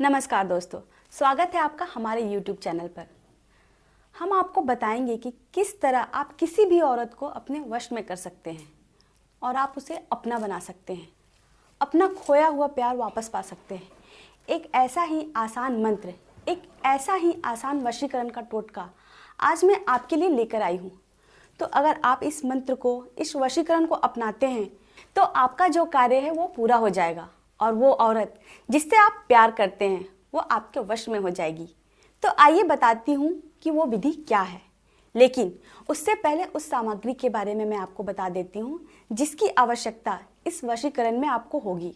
नमस्कार दोस्तों स्वागत है आपका हमारे YouTube चैनल पर हम आपको बताएंगे कि किस तरह आप किसी भी औरत को अपने वश में कर सकते हैं और आप उसे अपना बना सकते हैं अपना खोया हुआ प्यार वापस पा सकते हैं एक ऐसा ही आसान मंत्र एक ऐसा ही आसान वशीकरण का टोटका आज मैं आपके लिए लेकर आई हूँ तो अगर आप इस मंत्र को इस वशीकरण को अपनाते हैं तो आपका जो कार्य है वो पूरा हो जाएगा और वो औरत जिससे आप प्यार करते हैं वो आपके वश में हो जाएगी तो आइए बताती हूँ कि वो विधि क्या है लेकिन उससे पहले उस सामग्री के बारे में मैं आपको बता देती हूँ जिसकी आवश्यकता इस वशीकरण में आपको होगी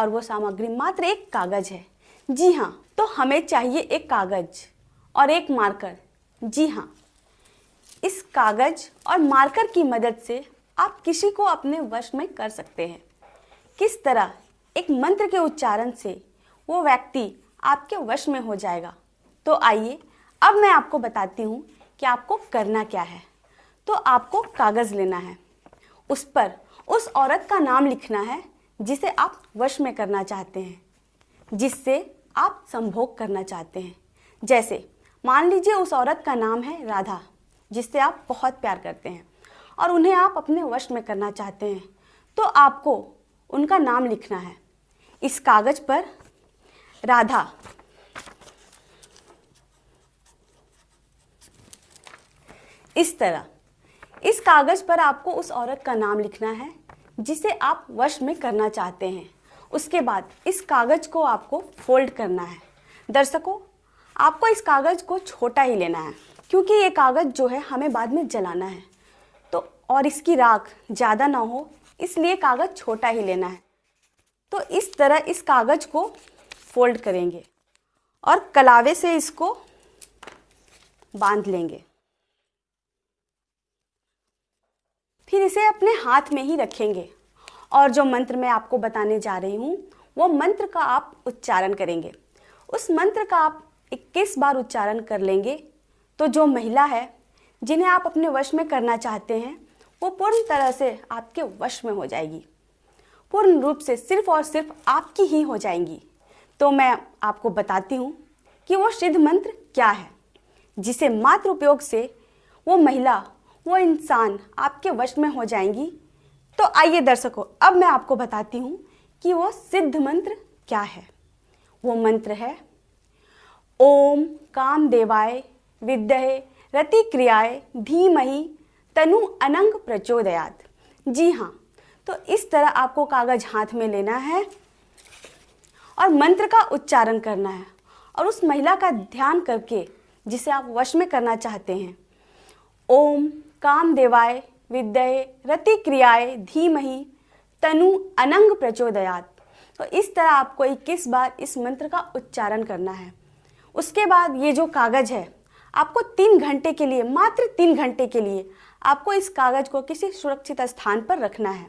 और वो सामग्री मात्र एक कागज़ है जी हाँ तो हमें चाहिए एक कागज़ और एक मार्कर जी हाँ इस कागज़ और मार्कर की मदद से आप किसी को अपने वश में कर सकते हैं किस तरह एक मंत्र के उच्चारण से वो व्यक्ति आपके वश में हो जाएगा तो आइए अब मैं आपको बताती हूँ कि आपको करना क्या है तो आपको कागज़ लेना है उस पर उस औरत का नाम लिखना है जिसे आप वश में करना चाहते हैं जिससे आप संभोग करना चाहते हैं जैसे मान लीजिए उस औरत का नाम है राधा जिससे आप बहुत प्यार करते हैं और उन्हें आप अपने वश में करना चाहते हैं तो आपको उनका नाम लिखना है इस कागज पर राधा इस तरह इस कागज पर आपको उस औरत का नाम लिखना है जिसे आप वश में करना चाहते हैं उसके बाद इस कागज को आपको फोल्ड करना है दर्शकों आपको इस कागज को छोटा ही लेना है क्योंकि ये कागज जो है हमें बाद में जलाना है तो और इसकी राख ज़्यादा ना हो इसलिए कागज़ छोटा ही लेना है तो इस तरह इस कागज़ को फोल्ड करेंगे और कलावे से इसको बांध लेंगे फिर इसे अपने हाथ में ही रखेंगे और जो मंत्र मैं आपको बताने जा रही हूँ वो मंत्र का आप उच्चारण करेंगे उस मंत्र का आप 21 बार उच्चारण कर लेंगे तो जो महिला है जिन्हें आप अपने वश में करना चाहते हैं वो पूर्ण तरह से आपके वश में हो जाएगी पूर्ण रूप से सिर्फ और सिर्फ आपकी ही हो जाएंगी तो मैं आपको बताती हूँ कि वो सिद्ध मंत्र क्या है जिसे मात्र उपयोग से वो महिला वो इंसान आपके वश में हो जाएंगी तो आइए दर्शकों अब मैं आपको बताती हूँ कि वो सिद्ध मंत्र क्या है वो मंत्र है ओम काम देवाय विद्य रति क्रियाय धीमही तनु अनंग प्रचोदयात जी हाँ तो इस तरह आपको कागज़ हाथ में लेना है और मंत्र का उच्चारण करना है और उस महिला का ध्यान करके जिसे आप वश में करना चाहते हैं ओम काम देवाय विद्य रति क्रियाए धीमही तनु अनंग प्रचोदयात तो इस तरह आपको इक्कीस बार इस मंत्र का उच्चारण करना है उसके बाद ये जो कागज़ है आपको तीन घंटे के लिए मात्र तीन घंटे के लिए आपको इस कागज़ को किसी सुरक्षित स्थान पर रखना है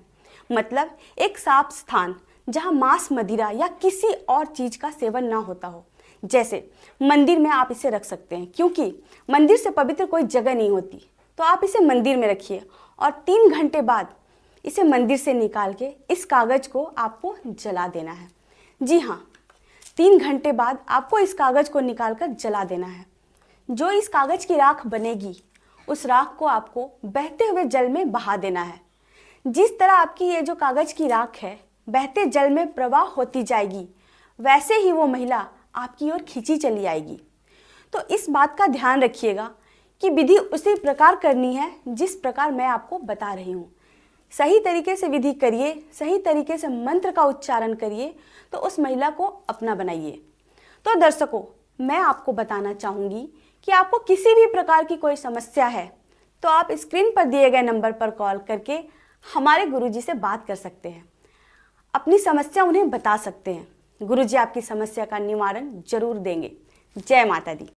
मतलब एक साफ स्थान जहाँ मांस मदिरा या किसी और चीज़ का सेवन ना होता हो जैसे मंदिर में आप इसे रख सकते हैं क्योंकि मंदिर से पवित्र कोई जगह नहीं होती तो आप इसे मंदिर में रखिए और तीन घंटे बाद इसे मंदिर से निकाल के इस कागज़ को आपको जला देना है जी हाँ तीन घंटे बाद आपको इस कागज़ को निकाल कर जला देना है जो इस कागज़ की राख बनेगी उस राख को आपको बहते हुए जल में बहा देना है जिस तरह आपकी ये जो कागज की राख है बहते जल में प्रवाह होती जाएगी वैसे ही वो महिला आपकी ओर खींची चली आएगी तो इस बात का ध्यान रखिएगा कि विधि उसी प्रकार करनी है जिस प्रकार मैं आपको बता रही हूँ सही तरीके से विधि करिए सही तरीके से मंत्र का उच्चारण करिए तो उस महिला को अपना बनाइए तो दर्शकों मैं आपको बताना चाहूँगी कि आपको किसी भी प्रकार की कोई समस्या है तो आप स्क्रीन पर दिए गए नंबर पर कॉल करके हमारे गुरुजी से बात कर सकते हैं अपनी समस्या उन्हें बता सकते हैं गुरुजी आपकी समस्या का निवारण जरूर देंगे जय माता दी